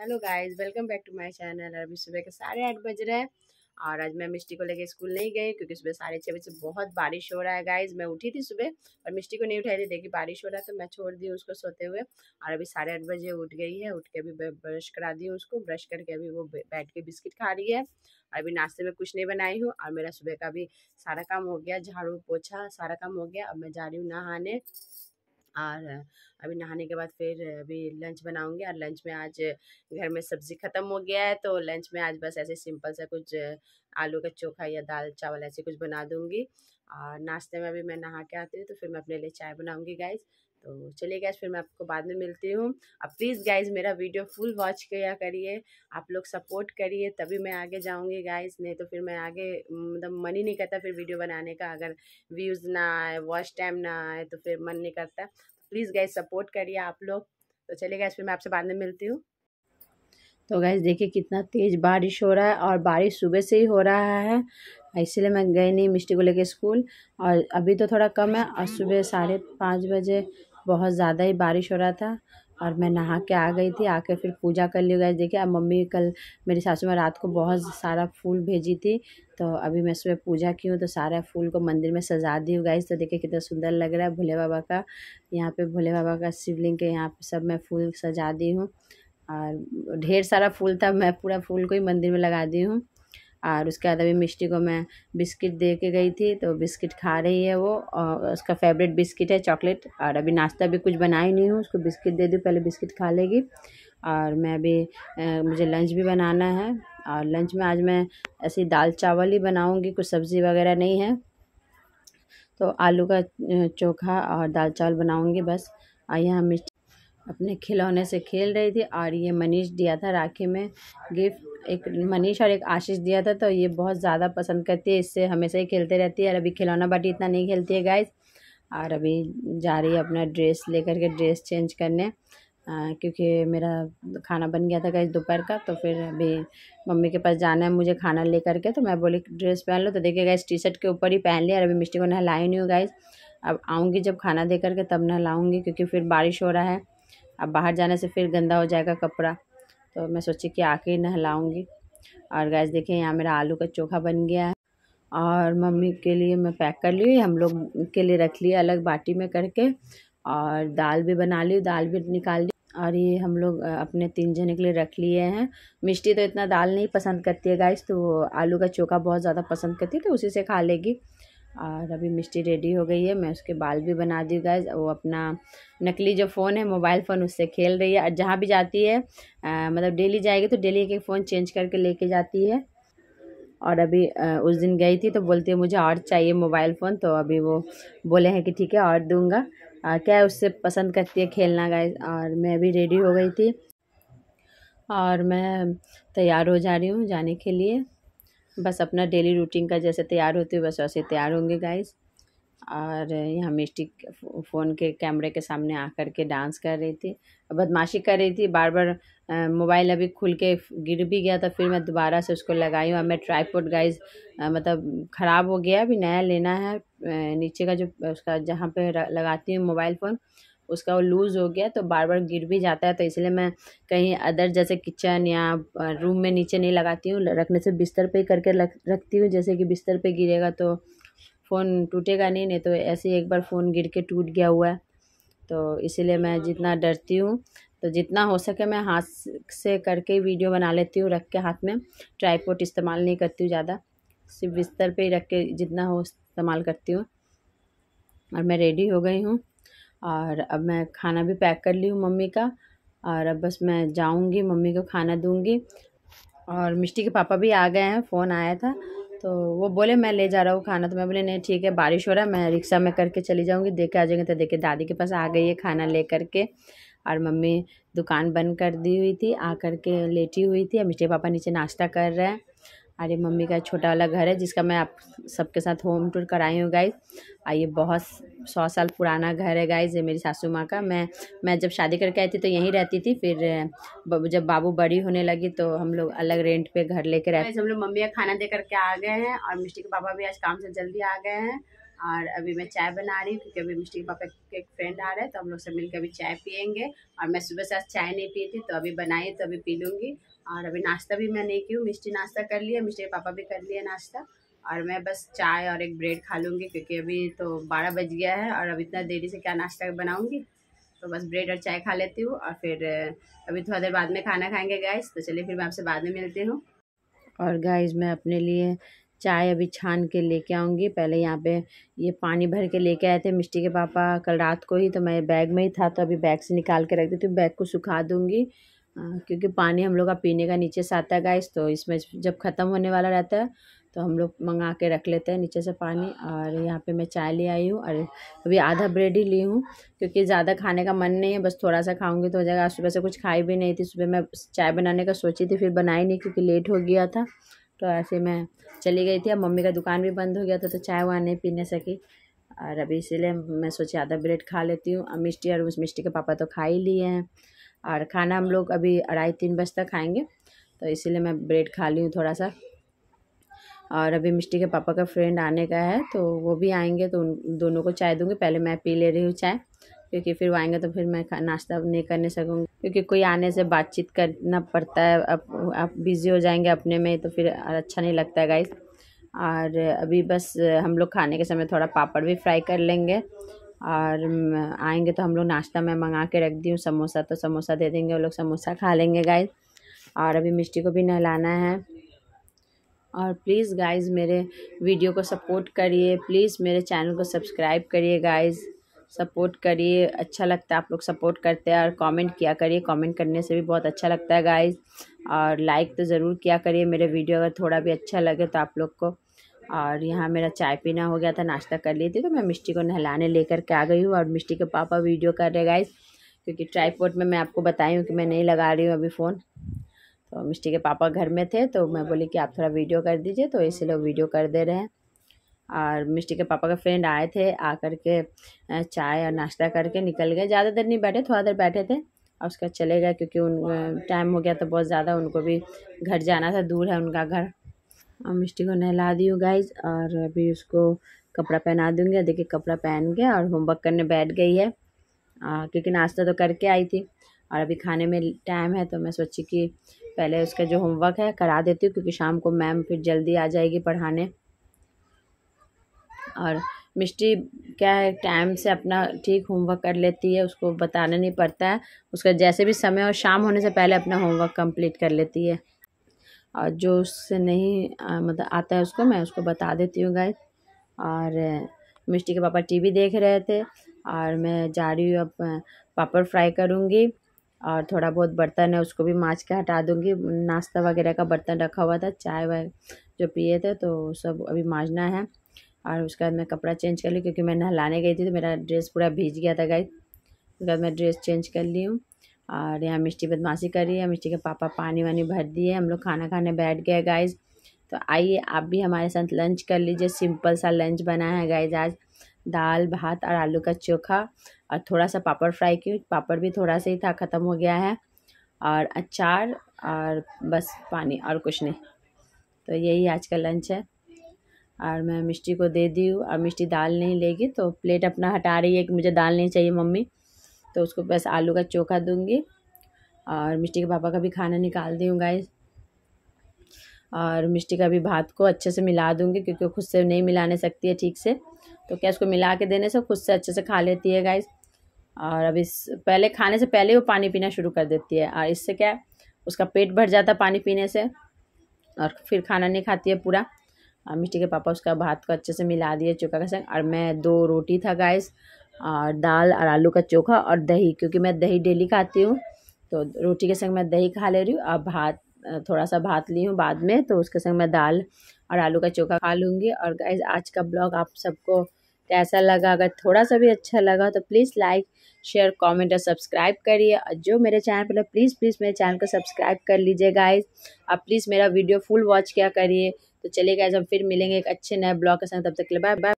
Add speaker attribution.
Speaker 1: Hello guys welcome back to my channel अभी सुबह के साढ़े आठ बज रहे हैं और आज मैं मिस्टी को लेके स्कूल नहीं गई क्योंकि सुबह साढ़े छः बजे बहुत बारिश हो रहा है गाइस मैं उठी थी सुबह और मिस्टी को नहीं उठाई थी देखी बारिश हो रहा है तो मैं छोड़ दी उसको सोते हुए और अभी साढ़े आठ बजे उठ गई है उठ के अभी ब्रश करा दी उसको ब्रश करके अभी वो बैठ के बिस्किट खा रही है और अभी नाश्ते में कुछ नहीं बनाई हूँ और मेरा सुबह का भी सारा काम हो गया झाड़ू पोछा सारा काम हो गया अब मैं जा रही हूँ नहाने और अभी नहाने के बाद फिर अभी लंच बनाऊंगी और लंच में आज घर में सब्ज़ी ख़त्म हो गया है तो लंच में आज बस ऐसे सिंपल सा कुछ आलू का चोखा या दाल चावल ऐसे कुछ बना दूँगी और नाश्ते में अभी मैं नहा के आती हूँ तो फिर मैं अपने लिए चाय बनाऊँगी गाइज़ तो चलिए गैस फिर मैं आपको बाद में मिलती हूँ अब प्लीज़ गाइज मेरा वीडियो फुल वॉच किया करिए आप लोग सपोर्ट करिए तभी मैं आगे जाऊँगी गाइज नहीं तो फिर मैं आगे मतलब मन ही नहीं करता फिर वीडियो बनाने का अगर व्यूज़ ना आए वॉच टाइम ना आए तो फिर मन नहीं करता प्लीज़ गैस सपोर्ट करिए आप लोग तो चलिए गैस फिर मैं आपसे बाद में मिलती हूँ तो गैस देखिए कितना तेज़ बारिश हो रहा है और बारिश सुबह से ही हो रहा है इसीलिए मैं गई नहीं मिस्टी को लेकर स्कूल और अभी तो थोड़ा कम है और सुबह साढ़े पाँच बजे बहुत ज़्यादा ही बारिश हो रहा था और मैं नहा के आ गई थी आके फिर पूजा कर ली गई देखिए अब मम्मी कल मेरी सासू माँ रात को बहुत सारा फूल भेजी थी तो अभी मैं सुबह पूजा की हूँ तो सारा फूल को मंदिर में सजा दी गई तो देखिए कितना सुंदर लग रहा है भोले बाबा का यहाँ पे भोले बाबा का शिवलिंग के यहाँ पे सब मैं फूल सजा दी हूँ और ढेर सारा फूल था मैं पूरा फूल को ही मंदिर में लगा दी हूँ और उसके बाद अभी मिष्टी को मैं बिस्किट दे के गई थी तो बिस्किट खा रही है वो और उसका फेवरेट बिस्किट है चॉकलेट और अभी नाश्ता भी कुछ बनाई नहीं हूँ उसको बिस्किट दे दूँ पहले बिस्किट खा लेगी और मैं अभी मुझे लंच भी बनाना है और लंच में आज मैं ऐसी दाल चावल ही बनाऊँगी कुछ सब्ज़ी वगैरह नहीं है तो आलू का चोखा और दाल चावल बनाऊँगी बस आइए हम मिर्च अपने खिलौने से खेल रही थी और ये मनीष दिया था राखी में गिफ्ट एक मनीष और एक आशीष दिया था तो ये बहुत ज़्यादा पसंद करती है इससे हमेशा ही खेलते रहती है और अभी खिलौना बाटी इतना नहीं खेलती है गाइस और अभी जा रही है अपना ड्रेस लेकर के ड्रेस चेंज करने आ, क्योंकि मेरा खाना बन गया था गैस दोपहर का तो फिर अभी मम्मी के पास जाना है मुझे खाना ले करके तो मैं बोली ड्रेस पहन लो तो देखिए गाइस टी शर्ट के ऊपर ही पहन लिया और अभी मिस्टी को नहलाई नहीं हूँ गाइस अब आऊँगी जब खाना दे करके तब नहलाऊँगी क्योंकि फिर बारिश हो रहा है अब बाहर जाने से फिर गंदा हो जाएगा कपड़ा तो मैं सोची कि आके ही नहलाऊँगी और गैस देखिए यहाँ मेरा आलू का चोखा बन गया है और मम्मी के लिए मैं पैक कर ली हम लोग के लिए रख लिए अलग बाटी में करके और दाल भी बना ली दाल भी निकाल ली और ये हम लोग अपने तीन जने के लिए रख लिए हैं मिष्टी तो इतना दाल नहीं पसंद करती है गाइस तो आलू का चोखा बहुत ज़्यादा पसंद करती है तो उसी से खा लेगी और अभी मिस्टी रेडी हो गई है मैं उसके बाल भी बना दी गाइज वो अपना नकली जो फ़ोन है मोबाइल फ़ोन उससे खेल रही है और जहाँ भी जाती है आ, मतलब डेली जाएगी तो डेली एक एक फ़ोन चेंज करके लेके जाती है और अभी आ, उस दिन गई थी तो बोलती है मुझे और चाहिए मोबाइल फ़ोन तो अभी वो बोले हैं कि ठीक है और दूँगा क्या है उससे पसंद करती है खेलना गाइज और मैं अभी रेडी हो गई थी और मैं तैयार हो जा रही हूँ जाने के लिए बस अपना डेली रूटीन का जैसे तैयार होते हुए बस वैसे तैयार होंगे गाइस और यहाँ मिस्टिक फ़ोन के कैमरे के सामने आ कर के डांस कर रही थी बदमाशी कर रही थी बार बार मोबाइल अभी खुल के गिर भी गया था फिर मैं दोबारा से उसको लगाई हूँ मैं ट्राईपोर्ट गाइज मतलब ख़राब हो गया अभी नया लेना है नीचे का जो उसका जहाँ पे लगाती हूँ मोबाइल फ़ोन उसका वो लूज़ हो गया तो बार बार गिर भी जाता है तो इसलिए मैं कहीं अदर जैसे किचन या रूम में नीचे नहीं लगाती हूँ रखने से बिस्तर पे ही करके रख रखती हूँ जैसे कि बिस्तर पे गिरेगा तो फ़ोन टूटेगा नहीं नहीं तो ऐसे एक बार फ़ोन गिर के टूट गया हुआ है तो इसीलिए मैं हाँ, जितना हाँ। डरती हूँ तो जितना हो सके मैं हाथ से करके वीडियो बना लेती हूँ रख के हाथ में ट्राईपोर्ट इस्तेमाल नहीं करती हूँ ज़्यादा सिर्फ हाँ। बिस्तर पे ही रख के जितना हो इस्तेमाल करती हूँ और मैं रेडी हो गई हूँ और अब मैं खाना भी पैक कर ली हूँ मम्मी का और अब बस मैं जाऊँगी मम्मी को खाना दूँगी और मिष्टी के पापा भी आ गए हैं फ़ोन आया था तो वो बोले मैं ले जा रहा हूँ खाना तो मैं बोले नहीं ठीक है बारिश हो रहा है मैं रिक्शा में करके चली जाऊँगी देख के आ जाएंगे तो देखे दादी के पास आ गई है खाना ले करके और मम्मी दुकान बंद कर दी हुई थी आ कर के लेटी हुई थी और मिष्टी पापा नीचे नाश्ता कर रहे हैं अरे मम्मी का छोटा वाला घर है जिसका मैं आप सबके साथ होम टूर कराई हूँ गाइज और ये बहुत सौ साल पुराना घर है गाइज ये मेरी सासू माँ का मैं मैं जब शादी करके आई थी तो यहीं रहती थी फिर जब बाबू बड़ी होने लगी तो हम लोग अलग रेंट पे घर लेकर रहते हम लोग मम्मी का खाना दे करके आ गए हैं और मिस्टी के पापा भी आज काम से जल्दी आ गए हैं और अभी मैं चाय बना रही हूँ क्योंकि अभी मिस्टी पापा के एक फ्रेंड आ रहा है तो हम लोग सब मिलकर अभी चाय पियेंगे और मैं सुबह से आज चाय नहीं पी थी तो अभी बनाई तो अभी पी लूँगी और अभी नाश्ता भी मैं नहीं की हूँ मिस्टी नाश्ता कर लिया मिस्टी पापा भी कर लिया नाश्ता और मैं बस चाय और एक ब्रेड खा लूँगी क्योंकि अभी तो बारह बज गया है और अब इतना देरी से क्या नाश्ता बनाऊँगी तो बस ब्रेड और चाय खा लेती हूँ और फिर अभी थोड़ा देर बाद में खाना खाएँगे गैस तो चलिए फिर मैं आपसे बाद में मिलती हूँ और गाइज मैं अपने लिए चाय अभी छान के लेके आऊँगी पहले यहाँ पे ये पानी भर के लेके आए थे मिष्टी के पापा कल रात को ही तो मैं बैग में ही था तो अभी बैग से निकाल के रख देती हूँ बैग को सुखा दूँगी क्योंकि पानी हम लोग का पीने का नीचे से आता है गाइस तो इसमें जब ख़त्म होने वाला रहता है तो हम लोग मंगा के रख लेते हैं नीचे से पानी और यहाँ पे मैं चाय ले आई हूँ और अभी आधा ब्रेड ही ली हूँ क्योंकि ज़्यादा खाने का मन नहीं है बस थोड़ा सा खाऊंगी तो हो जाएगा सुबह से कुछ खाई भी नहीं थी सुबह मैं चाय बनाने का सोची थी फिर बनाई नहीं क्योंकि लेट हो गया था तो ऐसे मैं चली गई थी अब मम्मी का दुकान भी बंद हो गया था तो चाय वाय नहीं पीने सकी और अभी इसीलिए मैं सोची आधा ब्रेड खा लेती हूँ मिष्टी और उस मिष्टी के पापा तो खा ही लिए हैं और खाना हम लोग अभी अढ़ाई तीन बजे तक खाएँगे तो इसीलिए मैं ब्रेड खा ली हूँ थोड़ा सा और अभी मिष्टी के पापा का फ्रेंड आने का है तो वो भी आएंगे तो उन दोनों को चाय दूँगी पहले मैं पी ले रही हूँ चाय क्योंकि फिर वो आएंगे तो फिर मैं नाश्ता नहीं करने सकूँगी क्योंकि कोई आने से बातचीत करना पड़ता है अब आप बिज़ी हो जाएंगे अपने में तो फिर अच्छा नहीं लगता है गाइस और अभी बस हम लोग खाने के समय थोड़ा पापड़ भी फ्राई कर लेंगे और आएंगे तो हम लोग नाश्ता मैं मंगा के रख दी हूँ समोसा तो समोसा दे देंगे वो लोग समोसा खा लेंगे गाइस और अभी मिष्टी को भी नहलाना है और प्लीज़ गाइस मेरे वीडियो को सपोर्ट करिए प्लीज़ मेरे चैनल को सब्सक्राइब करिए गाइज़ सपोर्ट करिए अच्छा लगता है आप लोग सपोर्ट करते हैं और कमेंट किया करिए कमेंट करने से भी बहुत अच्छा लगता है गाइस और लाइक तो ज़रूर किया करिए मेरे वीडियो अगर थोड़ा भी अच्छा लगे तो आप लोग को और यहाँ मेरा चाय पीना हो गया था नाश्ता कर ली थी तो मैं मिष्टी को नहलाने लेकर के आ गई हूँ और मिष्टी के पापा वीडियो कर रहे गाइज़ क्योंकि ट्राईपोर्ट में मैं आपको बताई हूँ कि मैं नहीं लगा रही हूँ अभी फ़ोन तो मिष्टी के पापा घर में थे तो मैं बोली कि आप थोड़ा वीडियो कर दीजिए तो इसीलिए वीडियो कर दे रहे हैं और मिस्टी के पापा का फ्रेंड आए थे आकर के चाय और नाश्ता करके निकल गए ज़्यादा देर नहीं बैठे थोड़ा देर बैठे थे और उसका चले गए क्योंकि उन टाइम हो गया तो बहुत ज़्यादा उनको भी घर जाना था दूर है उनका घर और मिस्टी को नहला दी हूँ गाइज और अभी उसको कपड़ा पहना दूँगी देखिए कपड़ा पहन के और होमवर्क करने बैठ गई है आ, क्योंकि नाश्ता तो करके आई थी और अभी खाने में टाइम है तो मैं सोची कि पहले उसका जो होमवर्क है करा देती हूँ क्योंकि शाम को मैम फिर जल्दी आ जाएगी पढ़ाने और मिस्टी क्या है टाइम से अपना ठीक होमवर्क कर लेती है उसको बताना नहीं पड़ता है उसका जैसे भी समय और शाम होने से पहले अपना होमवर्क कंप्लीट कर लेती है और जो उससे नहीं आ, मतलब आता है उसको मैं उसको बता देती हूँ गाय और मिस्टी के पापा टीवी देख रहे थे और मैं जा रही हूँ अब पापड़ फ्राई करूँगी और थोड़ा बहुत बर्तन है उसको भी माँच के हटा दूँगी नाश्ता वगैरह का बर्तन रखा हुआ था चाय वाय जो पिए थे तो सब अभी माँजना है और उसके बाद मैं कपड़ा चेंज कर ली क्योंकि मैं नहलाने गई थी तो मेरा ड्रेस पूरा भीज गया था गाई उसके बाद मैं ड्रेस चेंज कर ली हूँ और यहाँ मिष्टी बदमाशी कर रही है मिष्टी के पापा पानी वानी भर दिए हम लोग खाना खाने बैठ गए गाइज तो आइए आप भी हमारे साथ लंच कर लीजिए सिंपल सा लंच बना है गाइज आज दाल भात और आलू का चोखा और थोड़ा सा पापड़ फ्राई की पापड़ भी थोड़ा सा ही था ख़त्म हो गया है और अचार और बस पानी और कुछ नहीं तो यही आज का लंच है और मैं मिष्टी को दे दी हूँ और मिष्टी दाल नहीं लेगी तो प्लेट अपना हटा रही है कि मुझे दाल नहीं चाहिए मम्मी तो उसको बस आलू का चोखा दूँगी और मिष्टी के पापा का भी खाना निकाल दूँगा गाइस और मिष्टी का भी भात को अच्छे से मिला दूँगी क्योंकि वो खुद से नहीं मिलाने सकती है ठीक से तो क्या उसको मिला के देने से खुद से अच्छे से खा लेती है गाइस और अब इस पहले खाने से पहले वो पानी पीना शुरू कर देती है और इससे क्या उसका पेट भर जाता है पानी पीने से और फिर खाना नहीं खाती है पूरा मिट्टी के पापा उसका भात को अच्छे से मिला दिए चोखा के संग और मैं दो रोटी था गाइस और दाल और आलू का चोखा और दही क्योंकि मैं दही डेली खाती हूँ तो रोटी के संग मैं दही खा ले रही हूँ और भात थोड़ा सा भात ली हूँ बाद में तो उसके संग मैं दाल और आलू का चोखा खा लूँगी और गाइज आज का ब्लॉग आप सबको कैसा लगा अगर थोड़ा सा भी अच्छा लगा तो प्लीज़ लाइक शेयर कमेंट और सब्सक्राइब करिए और जो मेरे चैनल पर प्लीज़ प्लीज़ मेरे चैनल को सब्सक्राइब कर लीजिए गाइज आप प्लीज़ मेरा वीडियो फुल वॉच किया करिए तो चलिए गाइज हम फिर मिलेंगे एक अच्छे नए ब्लॉग के साथ तब तक के लिए बाय बाय